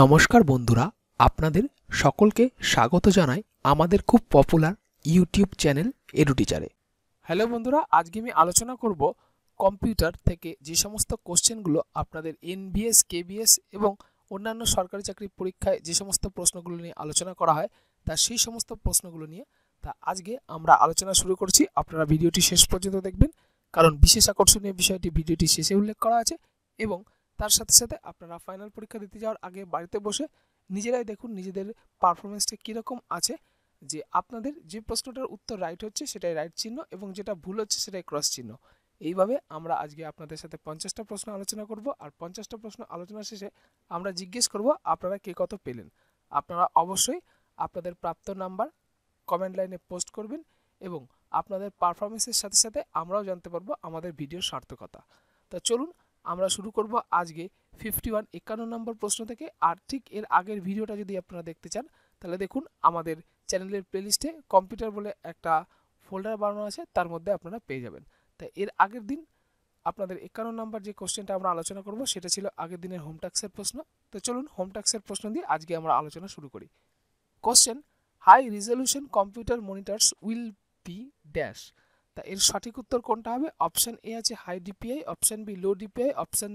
নমস্কার বন্ধুরা আপনাদের সকলকে স্বাগত জানাই আমাদের খুব পপুলার ইউটিউব চ্যানেল এডুটিচারে হ্যালো বন্ধুরা আজকে আমি আলোচনা করব কম্পিউটার থেকে যে সমস্ত কোশ্চেনগুলো আপনাদের এনবিএস কেবিএস এবং অন্যান্য সরকারি চাকরির পরীক্ষায় যে সমস্ত প্রশ্নগুলো নিয়ে আলোচনা করা হয় তা সেই সমস্ত প্রশ্নগুলো নিয়ে তা আজকে আমরা আলোচনা শুরু করছি আপনারা ভিডিওটি শেষ পর্যন্ত দেখবেন কারণ বিশেষ আকর্ষণীয় বিষয়টি ভিডিওটি শেষে উল্লেখ করা আছে এবং তার সাথে সাথে আপনারা ফাইনাল পরীক্ষা দিতে যাওয়ার আগে বাড়িতে বসে নিজেরাই দেখুন নিজেদের পারফরমেন্সটা কীরকম আছে যে আপনাদের যে প্রশ্নটার উত্তর রাইট হচ্ছে সেটাই রাইট চিহ্ন এবং যেটা ভুল হচ্ছে সেটাই ক্রস চিহ্ন এইভাবে আমরা আজকে আপনাদের সাথে পঞ্চাশটা প্রশ্ন আলোচনা করব আর পঞ্চাশটা প্রশ্ন আলোচনা শেষে আমরা জিজ্ঞেস করব আপনারা কে কত পেলেন আপনারা অবশ্যই আপনাদের প্রাপ্ত নাম্বার কমেন্ট লাইনে পোস্ট করবেন এবং আপনাদের পারফরমেন্সের সাথে সাথে আমরাও জানতে পারবো আমাদের ভিডিওর সার্থকতা তা চলুন আমরা শুরু করব আজকে ফিফটি ওয়ান একান্ন নম্বর প্রশ্ন থেকে আর ঠিক এর আগের ভিডিওটা যদি আপনারা দেখতে চান তাহলে দেখুন আমাদের চ্যানেলের প্লেলিস্টে কম্পিউটার বলে একটা ফোল্ডার বানানো আছে তার মধ্যে আপনারা পেয়ে যাবেন তাই এর আগের দিন আপনাদের একান্ন নাম্বার যে কোশ্চেনটা আমরা আলোচনা করব সেটা ছিল আগের দিনের হোম ট্যাক্সের প্রশ্ন তো চলুন হোম ট্যাক্সের প্রশ্ন দিয়ে আজকে আমরা আলোচনা শুরু করি question high resolution computer monitors will be dash তা এর সঠিক উত্তর কোনটা হবে অপশান এ আছে high DPI option B low DPI option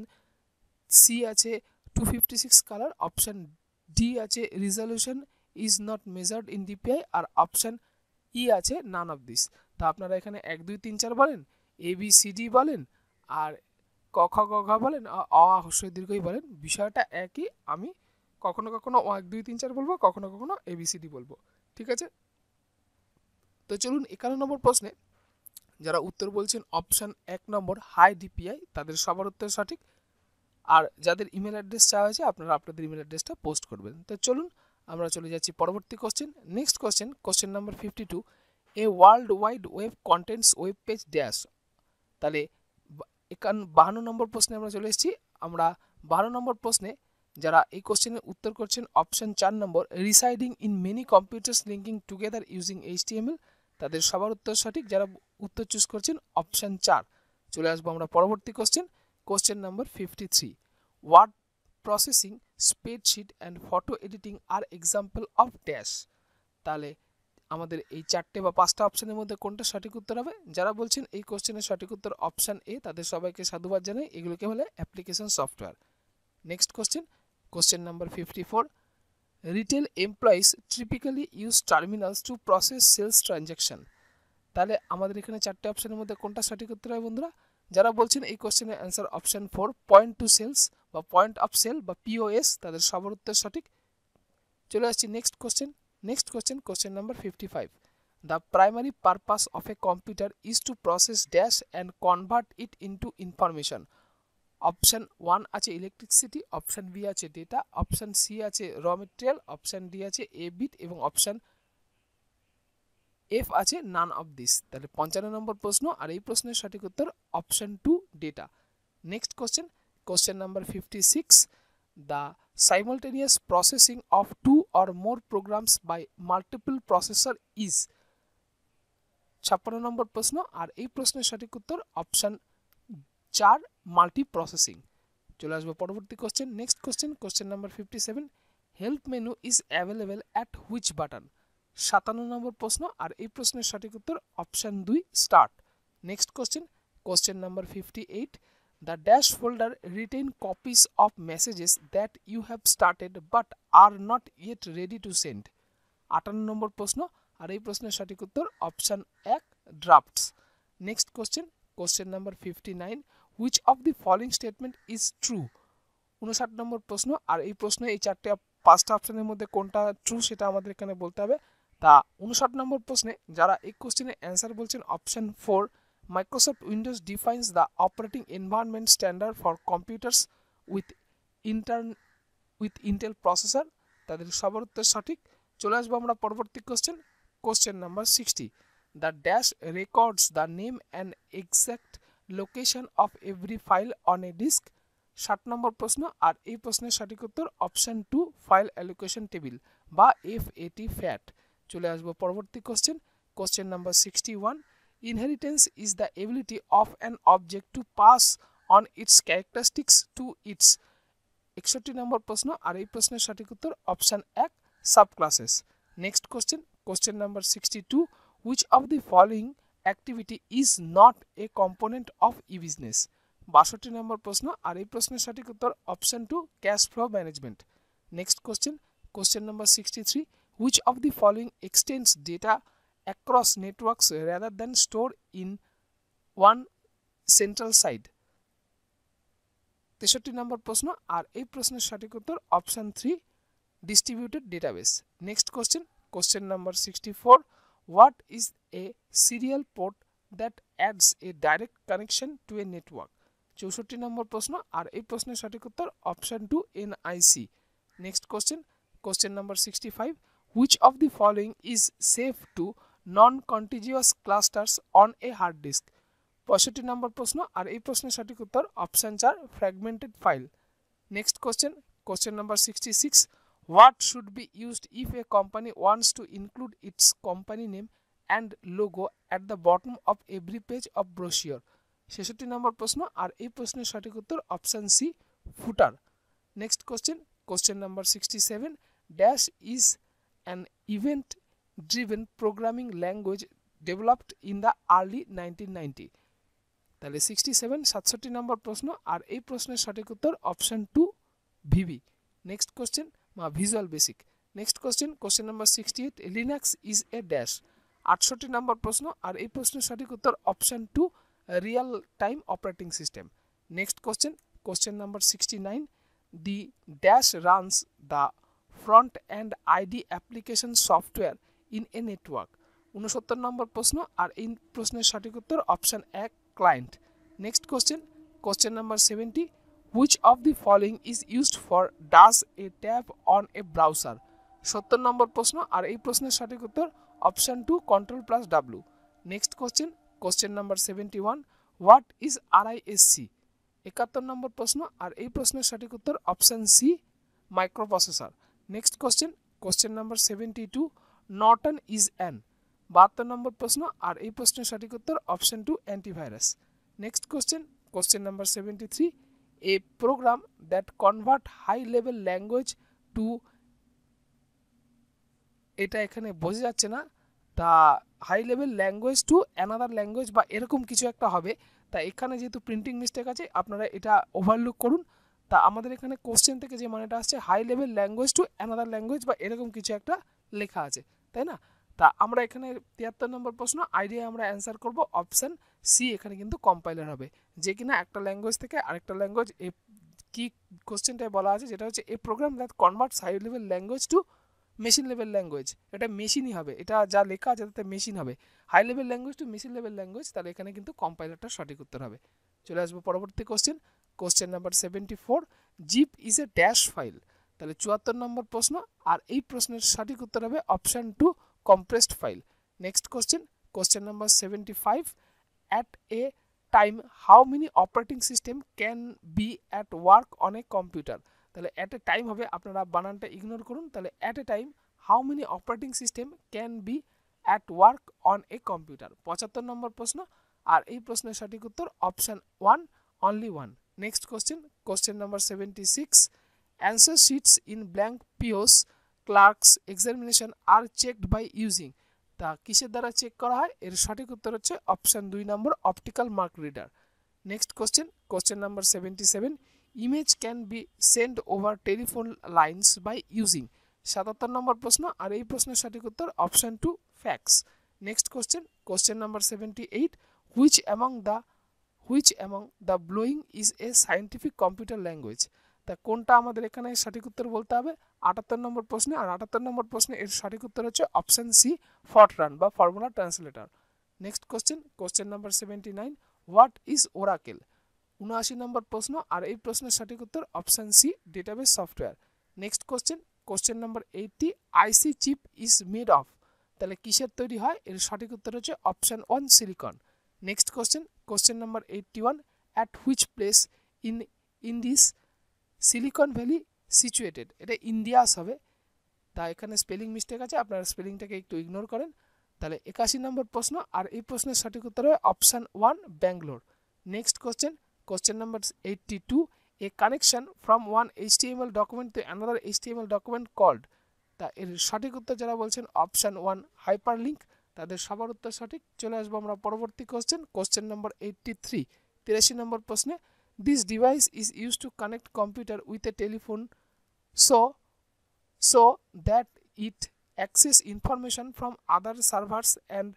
C আছে two fifty six colour option D আছে resolution is not measured in DPI আর অপশান ই e আছে নান অফ দিস তা আপনারা এখানে এক দুই তিন চার বলেন এ বি সি ডি বলেন আর ক খ গ ঘ বলেন অ হস্য দীর্ঘই বলেন বিষয়টা একই আমি কখনো কখনো এক দুই তিন চার বলবো কখনো কখনো এবিসিডি বলবো ঠিক আছে তো চলুন একান্ন নম্বর প্রশ্নে যারা উত্তর বলছেন অপশান এক নম্বর হাই ডিপিআই তাদের সবার উত্তর সঠিক আর যাদের ইমেল অ্যাড্রেস চাওয়া হয়েছে আপনারা আপনাদের ইমেল অ্যাড্রেসটা পোস্ট করবেন তো চলুন আমরা চলে যাচ্ছি পরবর্তী question next question question number fifty two a world wide web contents web page dash তাহলে একান বাহান্ন নম্বর প্রশ্নে আমরা চলে এসেছি আমরা বারো নম্বর প্রশ্নে যারা এই কোশ্চেনের উত্তর করছেন অপশন চার নম্বর residing in many computers linking together using HTML তাদের সবার উত্তর সঠিক যারা উত্তর চুজ করছেন অপশান চার চলে আসবো আমরা পরবর্তী question question number fifty three word processing spreadsheet and photo editing are example of dash তাহলে আমাদের এই চারটে বা পাঁচটা অপশানের মধ্যে কোনটা সঠিক উত্তর হবে যারা বলছেন এই কোশ্চেনের সঠিক উত্তর অপশান এ তাদের সবাইকে সাধুবাদ জানাই এগুলোকে বলে application software next question question number fifty four retail employees typically use terminals to process sales transaction তাহলে আমাদের এখানে চারটে অপশানের মধ্যে কোনটা সঠিক উত্তর হয় বন্ধুরা যারা বলছেন এই কোশ্চেনের answer option four point to sales বা পয়েন্ট অফ সেল বা পিওএস তাদের সবার উত্তর সঠিক চলে আসছি next question next question question number fifty five the primary purpose of a computer is to process dash and convert it into information option one আছে electricity option B আছে data option C আছে raw material option D আছে a bit এবং option F আছে none of this তাহলে পঞ্চান্ন নম্বর প্রশ্ন আর এই প্রশ্নের সঠিক উত্তর option two data next question question number fifty six the simultaneous processing of two or more programs by multiple processor is ছাপ্পান্ন নম্বর প্রশ্ন আর এই প্রশ্নের সঠিক উত্তর অপশান চার মাল্টি প্রসেসিং চলে আসবো পরবর্তী question next question question number fifty seven help menu is available at which button সাতান্ন নম্বর প্রশ্ন আর এই প্রশ্নের সঠিক উত্তর অপশান দুই start next question question number fifty eight the dash folder retain copies of messages that you have started but are not yet ready to send আটান্ন নম্বর প্রশ্ন আর এই প্রশ্নের সঠিক উত্তর অপশান এক drafts next question question number fifty nine which of the following statement is true উনষাট নম্বর প্রশ্ন আর এই প্রশ্নে এই চারটে পাঁচটা অপশানের মধ্যে কোনটা ট্রু সেটা আমাদের এখানে বলতে হবে তা উনষাট নম্বর প্রশ্নে যারা এই কোশ্চেনের অ্যান্সার বলছেন option four Microsoft Windows defines the operating environment standard for computers with inter with Intel processor তাদের সবার উত্তর সঠিক চলে আসবো আমরা পরবর্তী question question number sixty the dash records the name and exact location of every file on a disk ষাট নম্বর প্রশ্ন আর এই প্রশ্নের সঠিক উত্তর option two file allocation table বা এফ এটি ফ্যাট চলে আসবো পরবর্তী question question number sixty one inheritance is the ability of an object to pass on its characteristics to its একষট্টি নম্বর প্রশ্ন আর এই প্রশ্নের সঠিক উত্তর অপশান এক subclasses next question question number sixty two which of the following activity is not a component of e business বাষট্টি নম্বর প্রশ্ন আর এই প্রশ্নের সঠিক উত্তর option two cash flow management next question question number sixty three which of the following extends data across networks rather than store in one central site তেষট্টি number প্রশ্ন আর এই প্রশ্নের সঠিক উত্তর option three distributed database next question question number sixty four what is a serial port that adds a direct connection to a network চৌষট্টি নম্বর প্রশ্ন আর এই প্রশ্নের সঠিক উত্তর option two NIC next question question number sixty five which of the following is safe to non-contiguous clusters on a hard disk পঁয়ষট্টি নম্বর প্রশ্ন আর এই প্রশ্নের সঠিক উত্তর অপশন চার fragmented file next question question number sixty six what should be used if a company wants to include its company name and logo at the bottom of every page of brochure ছেষট্টি number প্রশ্ন আর এই প্রশ্নের সঠিক উত্তর option C footer next question question number sixty seven dash is an event driven programming language developed in the early nineteen ninety তাহলে sixty seven সাতষট্টি নম্বর প্রশ্ন আর এই প্রশ্নের সঠিক উত্তর option two VB next question মা visual basic next question question number sixty eight Linux is a dash আটষট্টি নম্বর প্রশ্ন আর এই প্রশ্নের সঠিক উত্তর option two real time operating system next question question number sixty nine the dash runs the front end ID application software in a network উনসত্তর number প্রশ্ন আর এই প্রশ্নের সঠিক উত্তর অপশান এক client next question question number seventy which of the following is used for does a tab on a browser সত্তর number প্রশ্ন আর এই প্রশ্নের সঠিক উত্তর option two control plus W next question question number seventy one what is R I S C একাত্তর number প্রশ্ন আর এই প্রশ্নের সঠিক উত্তর option C microprocessor next question question number seventy two Norton is an বাহাত্তর নম্বর প্রশ্ন আর এই প্রশ্নের সঠিক উত্তর option two antivirus next question question number seventy three a program that convert high level language to এটা এখানে বোঝা যাচ্ছে না তা high level language to another language বা এরকম কিছু একটা হবে তা এখানে যেহেতু প্রিন্টিং মিস্টেক আছে আপনারা এটা ওভারলুক করুন তা আমাদের এখানে কোশ্চেন থেকে যে মানেটা আসছে high level language to another language বা এরকম কিছু একটা লেখা আছে তাই না তা আমরা এখানে তিয়াত্তর নম্বর প্রশ্ন আইডিয়া আমরা অ্যান্সার করব অপশান সি এখানে কিন্তু কম্পাইলার হবে যে কিনা একটা ল্যাঙ্গুয়েজ থেকে আরেকটা ল্যাঙ্গুয়েজ এ কী কোশ্চেনটায় বলা আছে যেটা হচ্ছে a program that converts high level language to machine level language এটা মেশিনই হবে এটা যা লেখা আছে তাতে মেশিন হবে high level language to machine level language তাহলে এখানে কিন্তু কম্পাইলারটা সঠিক উত্তর হবে চলে আসবো পরবর্তী question question number seventy four zip is a dash file তাহলে চুয়াত্তর নম্বর প্রশ্ন আর এই প্রশ্নের সঠিক উত্তর হবে option two compressed file next question question number seventy five at a time how many operating system can be at work on a computer তাহলে অ্যাট এ টাইম হবে আপনারা বানানটা ইগনোর করুন তাহলে at a time how many operating system can be at work on a computer পঁচাত্তর number প্রশ্ন আর এই প্রশ্নের সঠিক উত্তর option one only one next question question number seventy six answer sheets in blank POs clerks examination are checked by using তা কিসের দ্বারা চেক করা হয় এর সঠিক উত্তর হচ্ছে অপশান দুই নম্বর optical mark reader next question question number seventy seven image can be send over telephone lines by using সাতাত্তর নম্বর প্রশ্ন আর এই প্রশ্নের সঠিক উত্তর option two fax next question question number seventy eight which among the which among the following is a scientific computer language তা কোনটা আমাদের এখানে সঠিক উত্তর বলতে হবে আটাত্তর নম্বর প্রশ্নে আর আটাত্তর নম্বর প্রশ্নে এর সঠিক উত্তর হচ্ছে অপশান সি ফটরান বা formula translator next question question number seventy nine what is Oracle উনআশি নম্বর প্রশ্ন আর এই প্রশ্নের সঠিক উত্তর option C database software next question question number eighty IC chip is made of তাহলে কিসের তৈরি হয় এর সঠিক উত্তর হচ্ছে option one silicon next question question number eighty one at which place in India's Silicon Valley situated এটা India's হবে তা এখানে স্পেলিং মিস্টেক আছে আপনারা স্পেলিংটাকে একটু ইগনোর করেন তাহলে একাশি নম্বর প্রশ্ন আর এই প্রশ্নের সঠিক উত্তর হবে option one Bangalore next question Question number 82 A connection from one HTML document to another HTML document called তা এর সঠিক উত্তর যারা বলছেন অপশন ওয়ান হাইপারলিঙ্ক তাদের সবার উত্তর সঠিক চলে আসবো আমরা পরবর্তী question question number eighty three তিরাশি নম্বর প্রশ্নে this device is use to connect computer with a telephone so so that it access information from other servers and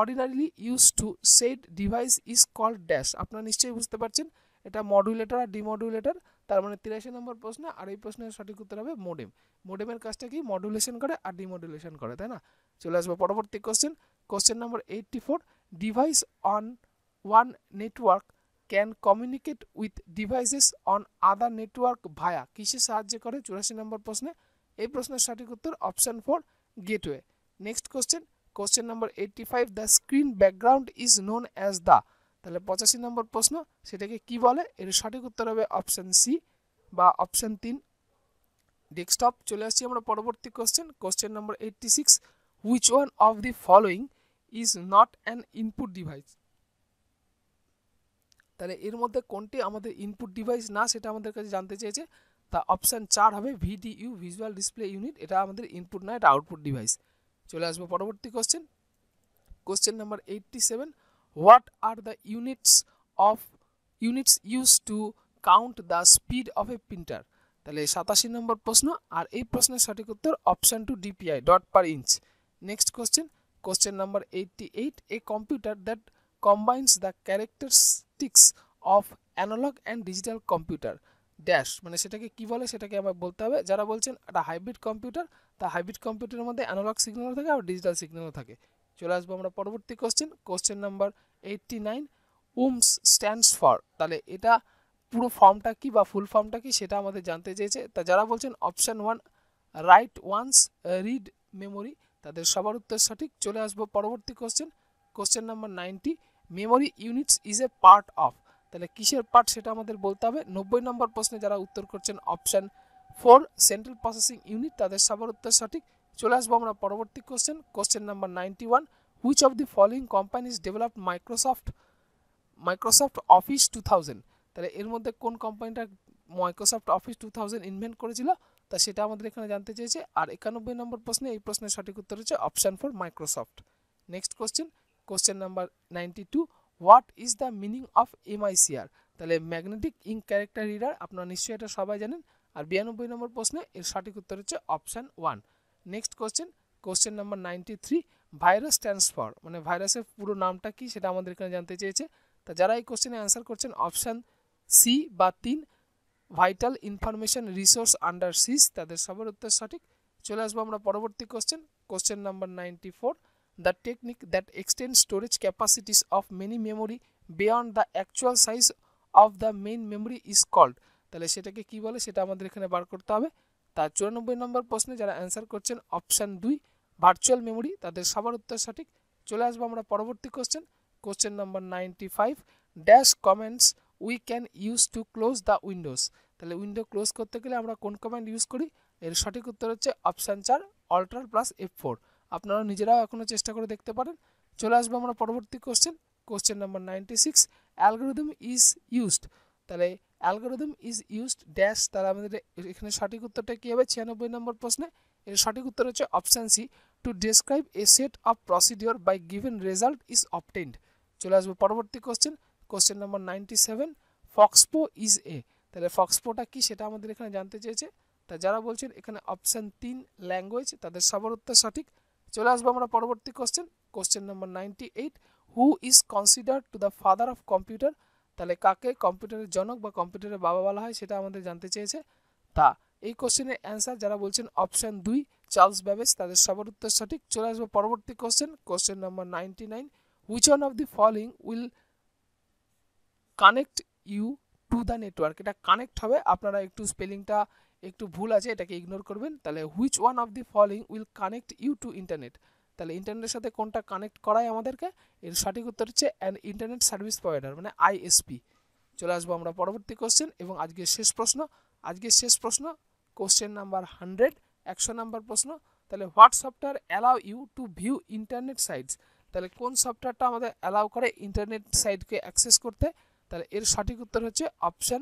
ordinarily use to set device is called dash আপনারা নিশ্চয়ই বুঝতে পারছেন এটা modulator আর ডিমডুলেটর তার মানে তিরাশি নম্বর প্রশ্ন আর এই প্রশ্নের সঠিক উত্তর হবে মোডেম মোডেমের কাজটা কি মডুলেশন করে আর ডিমডুলেশন করে তাই না চলে আসবো পরবর্তী question question number eighty four device on one network can communicate with devices on other network via কিসে সাহায্য করে চুরাশি নম্বর প্রশ্নে এই প্রশ্নের সঠিক উত্তর option four gateway next question question number eighty five the screen background is known as the তাহলে পঁচাশি নম্বর প্রশ্ন সেটাকে কি বলে এর সঠিক উত্তর হবে অপশান সি বা অপশান তিন ডেস্কটপ চলে আসছি আমরা পরবর্তী question question number eighty six which one of the following is not an input device তাহলে এর মধ্যে কোনটি আমাদের ইনপুট ডিভাইস না সেটা আমাদের কাছে জানতে চেয়েছে তা অপশান চার হবে ভিডিইউ ভিজুয়াল ডিসপ্লে ইউনিট এটা আমাদের ইনপুট না এটা আউটপুট ডিভাইস চলে আসবো পরবর্তী question question number eighty seven what are the units of units use to count the speed of a printer তাহলে সাতাশি নম্বর প্রশ্ন আর এই প্রশ্নের সঠিক উত্তর option two DPI dot per inch next question question number eighty eight a computer that combines the characteristics of analog and digital computer dash মানে সেটাকে কী বলে সেটাকে আমার বলতে হবে যারা বলছেন একটা হাইব্রিড কম্পিউটার তা হাইব্রিড কম্পিউটারের মধ্যে অ্যানালগ সিগন্যালও থাকে আর ডিজিটাল সিগন্যালও থাকে চলে আসবো আমরা পরবর্তী question question number eighty nine worms stands for তাহলে এটা পুরো ফর্মটা কি বা ফুল ফর্মটা কি সেটা আমাদের জানতে চেয়েছে তা যারা বলছেন option one write once read memory তাদের সবার উত্তর সঠিক চলে আসবো পরবর্তী question question number ninety memory units is a part of তাহলে কিসের পার্ট সেটা আমাদের বলতে হবে নব্বই নম্বর প্রশ্নে যারা উত্তর করছেন option four central processing unit তাদের সবার উত্তর সঠিক চলে আসবো আমরা পরবর্তী question question number ninety one which of the following companies develop Microsoft Microsoft Office two thousand তাহলে এর মধ্যে কোন কোম্পানিটা Microsoft Office two thousand invent করেছিল তা সেটা আমাদের এখানে জানতে চেয়েছে আর একানব্বই নম্বর প্রশ্নে এই প্রশ্নের সঠিক উত্তর হচ্ছে option four Microsoft next question question number ninety two what is the meaning of MICR তাহলে ম্যাগনেটিক ইং ক্যারেক্টার রিডার আপনারা নিশ্চয়ই এটা সবাই জানেন আর বিরানব্বই নম্বর প্রশ্নে এর সঠিক উত্তর হচ্ছে option one next question question number ninety three virus transfer মানে ভাইরাসের পুরো নামটা কি সেটা আমাদের এখানে জানতে চেয়েছে তা যারা এই কোশ্চেনে অ্যান্সার করছেন অপশান সি বা তিন vital information resource under seize তাদের সবার উত্তর সঠিক চলে আসবো আমরা পরবর্তী question question number ninety four the technique that extend storage capacities of many memory beyond the actual size of the main memory is called তাহলে সেটাকে কি বলে সেটা আমাদের এখানে বার করতে হবে তার চুরানব্বই নম্বর প্রশ্নে যারা অ্যান্সার করছেন অপশান দুই ভার্চুয়াল মেমোরি তাদের সবার উত্তর সঠিক চলে আসবো আমরা পরবর্তী question question number ninety five dash comments we can use to close the windows তাহলে উইন্ডো ক্লোজ করতে গেলে আমরা কোন কমেন্ট ইউজ করি এর সঠিক উত্তর হচ্ছে অপশান চার অল্ট্রা প্লাস এফ ফোর আপনারা নিজেরাও এখনও চেষ্টা করে দেখতে পারেন চলে আসবো আমরা পরবর্তী question question number ninety six algorithm is used তাহলে অ্যালগোরিদম ইজ ইউজড ড্যাশ তাহলে আমাদের এখানে সঠিক উত্তরটা কী হবে ছিয়ানব্বই নম্বর প্রশ্নে এর সঠিক উত্তর হচ্ছে option C to describe a set of procedure by given result is obtained চলে আসবো পরবর্তী question question number ninety seven FoxPro is a তাহলে ফক্সপোটা কি সেটা আমাদের এখানে জানতে চেয়েছে তা যারা বলছেন এখানে অপশান তিন ল্যাঙ্গুয়েজ তাদের সবার উত্তর সঠিক চলে আসবো আমরা পরবর্তী question question number ninety eight who is consider to the father of computer তাহলে কাকে কম্পিউটারের জনক বা কম্পিউটারের বাবা বলা হয় সেটা আমাদের জানতে চেয়েছে তা এই কোশ্চেনের অ্যান্সার যারা বলছেন অপশান দুই চার্লস ব্যাবেজ তাদের সবার উত্তর সঠিক চলে আসবে পরবর্তী question question number ninety nine which one of the following will connect you to the network এটা কানেক্ট হবে আপনারা একটু স্পেলিংটা একটু ভুল আছে এটাকে ইগনোর করবেন তাহলে which one of the following will connect you to internet তাহলে ইন্টারনেটের সাথে কোনটা কানেক্ট করায় আমাদেরকে এর সঠিক উত্তর হচ্ছে অ্যান ইন্টারনেট সার্ভিস প্রোভাইডার মানে আইএসপি চলে আসবো আমরা পরবর্তী কোশ্চেন এবং আজকের শেষ প্রশ্ন আজকের শেষ প্রশ্ন কোশ্চেন নাম্বার হান্ড্রেড একশো নাম্বার প্রশ্ন তাহলে what software allow you to view internet sites তাহলে কোন সফটওয়্যারটা আমাদের অ্যালাউ করে ইন্টারনেট সাইটকে অ্যাক্সেস করতে তাহলে এর সঠিক উত্তর হচ্ছে অপশান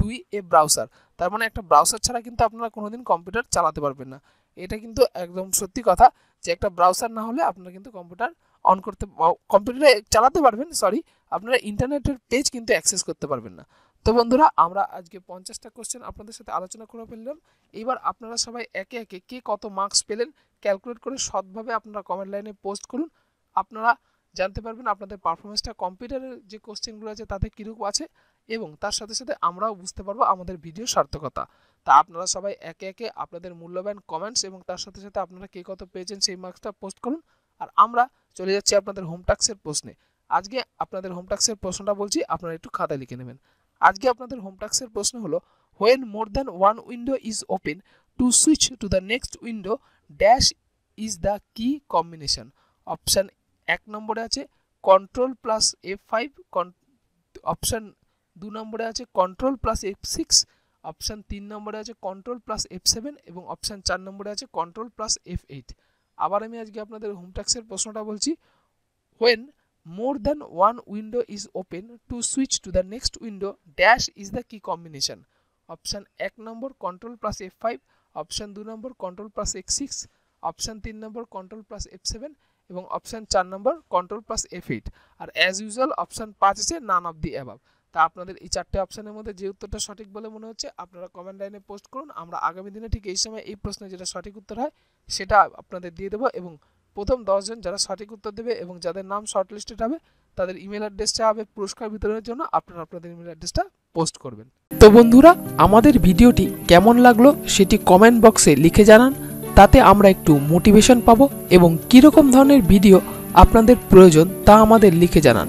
দুই এ ব্রাউজার তার মানে একটা ব্রাউজার ছাড়া কিন্তু আপনারা কোনোদিন কম্পিউটার চালাতে পারবেন না এটা কিন্তু একদম সত্যি কথা যে একটা ব্রাউজার না হলে আপনারা কিন্তু কম্পিউটার অন করতে কম্পিউটারে চালাতে পারবেন সরি আপনারা ইন্টারনেটের পেজ কিন্তু অ্যাক্সেস করতে পারবেন না তো বন্ধুরা আমরা আজকে পঞ্চাশটা কোশ্চেন আপনাদের সাথে আলোচনা করে ফেললাম এবার আপনারা সবাই একে একে কে কত মার্কস পেলেন ক্যালকুলেট করে সৎভাবে আপনারা কমেন্ট লাইনে পোস্ট করুন আপনারা জানতে পারবেন আপনাদের পারফরমেন্সটা কম্পিউটারের যে কোশ্চেনগুলো আছে তাতে কীরকম আছে এবং তার সাথে সাথে আমরাও বুঝতে পারবো আমাদের ভিডিও সার্থকতা তা আপনারা সবাই একে একে আপনাদের মূল্যবান কমেন্টস এবং তার সাথে সাথে আপনারা কে কত পেয়েছেন সেই মার্কসটা পোস্ট করুন আর আমরা চলে যাচ্ছি আপনাদের হোমটাক্সের প্রশ্নে আজকে আপনাদের হোমটাক্সের প্রশ্নটা বলছি আপনারা একটু খাতায় লিখে নেবেন আজকে আপনাদের হোমটাক্সের প্রশ্ন হলো when more than one window is open to switch to the next window dash is the key combination option এক নম্বরে আছে control plus F five option দু নম্বরে আছে control plus F six option তিন নম্বরে আছে কন্ট্রোল প্লাস এফ সেভেন এবং অপশান চার নম্বরে আছে কন্ট্রোল প্লাস এফ এইট আবার আমি আজকে আপনাদের হোম ট্যাক্সের প্রশ্নটা বলছি when more than one window is open to switch to the next window dash is the key combination option এক নম্বর control plus F five option দু নম্বর control plus X six option তিন নম্বর কন্ট্রোল প্লাস এফ সেভেন এবং option চার নম্বর control plus F eight আর অ্যাজ ইউজুয়াল অপশান পাঁচ আছে নান অফ দি অ্যাবাভ তা আপনাদের এই চারটে অপশানের মধ্যে যে উত্তরটা সঠিক বলে মনে হচ্ছে আপনারা কমেন্ট লাইনে পোস্ট করুন আমরা আগামী দিনে ঠিক এই সময় এই প্রশ্নে যেটা সঠিক উত্তর হয় সেটা আপনাদের দিয়ে দেবো এবং প্রথম দশজন যারা সঠিক উত্তর দেবে এবং যাদের নাম শর্ট লিস্টেড হবে তাদের ইমেল অ্যাড্রেসটা হবে পুরস্কার বিতরণের জন্য আপনারা আপনাদের ইমেল অ্যাড্রেসটা পোস্ট করবেন তো বন্ধুরা আমাদের ভিডিওটি কেমন লাগলো সেটি কমেন্ট বক্সে লিখে জানান তাতে আমরা একটু মোটিভেশন পাবো এবং কীরকম ধরনের ভিডিও আপনাদের প্রয়োজন তা আমাদের লিখে জানান